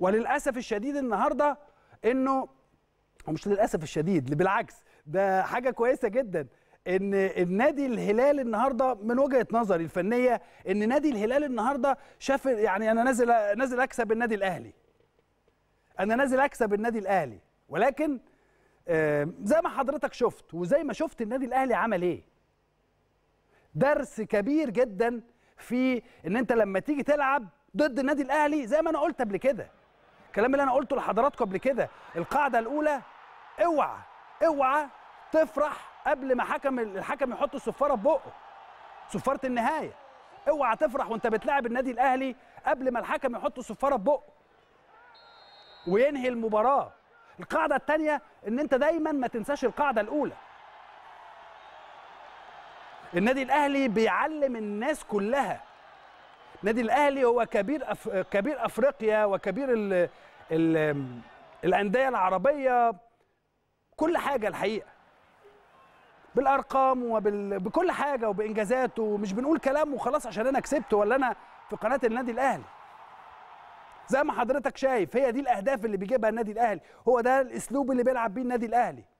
وللاسف الشديد النهارده انه ومش للاسف الشديد بالعكس ده حاجه كويسه جدا ان النادي الهلال النهارده من وجهه نظري الفنيه ان نادي الهلال النهارده شاف يعني انا نازل نازل اكسب النادي الاهلي انا نازل اكسب النادي الاهلي ولكن زي ما حضرتك شفت وزي ما شفت النادي الاهلي عمل ايه درس كبير جدا في ان انت لما تيجي تلعب ضد النادي الاهلي زي ما انا قلت قبل كده الكلام اللي انا قلته لحضراتكم قبل كده القاعده الاولى اوعى اوعى تفرح قبل ما حكم الحكم يحط الصفاره في بقه صفاره النهايه اوعى تفرح وانت بتلاعب النادي الاهلي قبل ما الحكم يحط الصفاره في بقه وينهي المباراه القاعده الثانيه ان انت دايما ما تنساش القاعده الاولى النادي الاهلي بيعلم الناس كلها النادي الاهلي هو كبير أف... كبير افريقيا وكبير ال... ال... الانديه العربيه كل حاجه الحقيقه بالارقام وبكل وبال... حاجه وبانجازاته ومش بنقول كلام وخلاص عشان انا كسبت ولا انا في قناه النادي الاهلي زي ما حضرتك شايف هي دي الاهداف اللي بيجيبها النادي الاهلي هو ده الاسلوب اللي بيلعب بيه النادي الاهلي